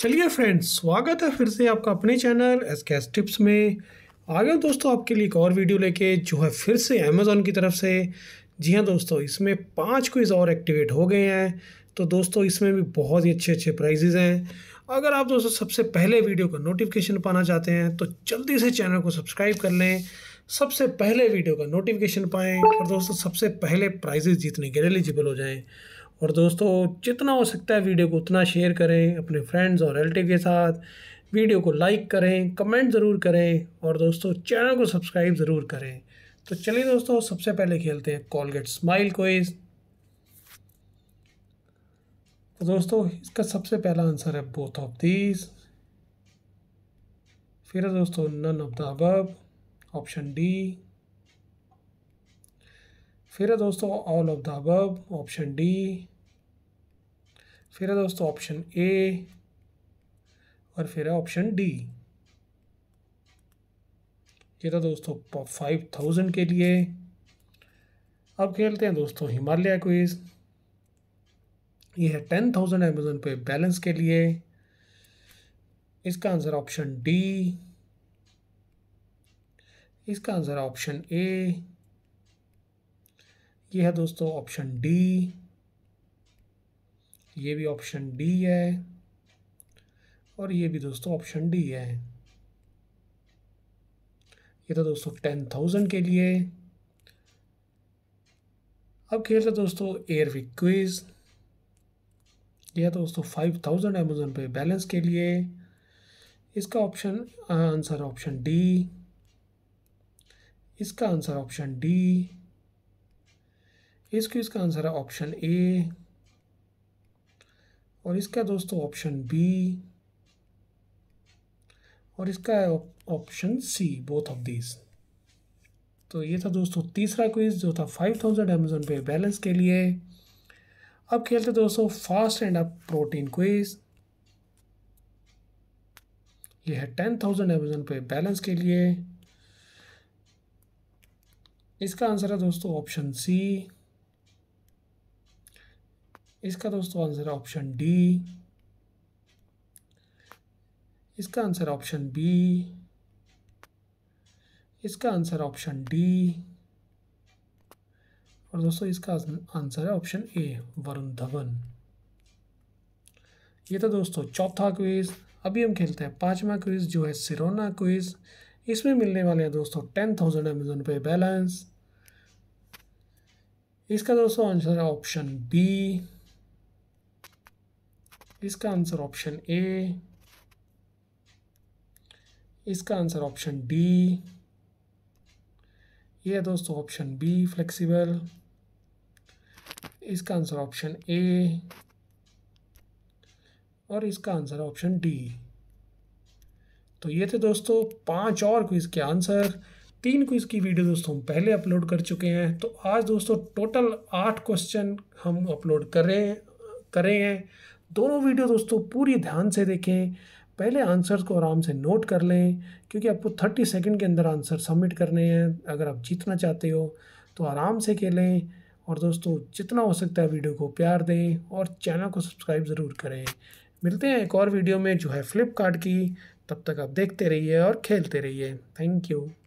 चलिए फ्रेंड्स स्वागत है फिर से आपका अपने चैनल एस कैस टिप्स में आ गया दोस्तों आपके लिए एक और वीडियो लेके जो है फिर से अमेज़ोन की तरफ से जी हाँ दोस्तों इसमें पांच क्विज़ और एक्टिवेट हो गए हैं तो दोस्तों इसमें भी बहुत ही अच्छे अच्छे प्राइजेज़ हैं अगर आप दोस्तों सबसे पहले वीडियो का नोटिफिकेशन पाना चाहते हैं तो जल्दी से चैनल को सब्सक्राइब कर लें सबसे पहले वीडियो का नोटिफिकेशन पाएँ और दोस्तों सबसे पहले प्राइजेज़ जीतने के लिए एलिजिबल हो जाएँ और दोस्तों जितना हो सकता है वीडियो को उतना शेयर करें अपने फ्रेंड्स और रिलेटिव के साथ वीडियो को लाइक करें कमेंट ज़रूर करें और दोस्तों चैनल को सब्सक्राइब ज़रूर करें तो चलिए दोस्तों सबसे पहले खेलते हैं कॉलगेट स्माइल कोइज तो दोस्तों इसका सबसे पहला आंसर है बोथ ऑफ दीज फिर दोस्तों none of the above option D फिर है दोस्तों all of the above option D फिर है दोस्तों ऑप्शन ए और फिर है ऑप्शन डी ये था दोस्तों फाइव थाउजेंड के लिए अब खेलते हैं दोस्तों हिमालय क्विज ये है ten thousand Amazon pay balance के लिए इसका आंसर ऑप्शन डी इसका आंसर ऑप्शन ए ये है दोस्तों ऑप्शन डी ये भी ऑप्शन डी है और ये भी दोस्तों ऑप्शन डी है ये था तो दोस्तों टेन थाउजेंड के लिए अब खेलते दोस्तों एयर विक्विज यह दोस्तों five thousand Amazon pay balance के लिए इसका ऑप्शन आंसर ऑप्शन डी इसका आंसर ऑप्शन डी इस क्विज का आंसर है ऑप्शन ए और इसका दोस्तों ऑप्शन बी और इसका है option C both of this तो ये था दोस्तों तीसरा क्विज जो था five thousand Amazon pay balance के लिए अब खेलते दोस्तों fast and up protein quiz ये है ten thousand Amazon pay balance के लिए इसका आंसर है दोस्तों ऑप्शन सी इसका दोस्तों आंसर है ऑप्शन डी इसका आंसर ऑप्शन बी इसका आंसर ऑप्शन डी और दोस्तों इसका आंसर है ऑप्शन ए वरुण धवन ये था दोस्तों चौथा क्विज अभी हम खेलते हैं पांचवा क्विज जो है सिरोना क्विज इसमें मिलने वाले हैं दोस्तों ten thousand Amazon pay balance इसका दोस्तों आंसर है ऑप्शन बी इसका आंसर ऑप्शन ए इसका आंसर ऑप्शन डी ये है दोस्तों ऑप्शन बी फ्लेक्सिबल इसका आंसर ऑप्शन ए और इसका आंसर ऑप्शन डी तो ये थे दोस्तों पांच और क्विज़ के आंसर तीन क्विज़ की वीडियो दोस्तों हम पहले अपलोड कर चुके हैं तो आज दोस्तों टोटल आठ क्वेश्चन हम अपलोड कर रहे हैं कर रहे हैं दोनों वीडियो दोस्तों पूरी ध्यान से देखें पहले आंसर्स को आराम से नोट कर लें क्योंकि आपको थर्टी सेकेंड के अंदर आंसर सबमिट करने हैं अगर आप जीतना चाहते हो तो आराम से खेलें और दोस्तों जितना हो सकता है वीडियो को प्यार दें और चैनल को सब्सक्राइब ज़रूर करें मिलते हैं एक और वीडियो में जो है फ्लिपकार्ट की तब तक आप देखते रहिए और खेलते रहिए थैंक यू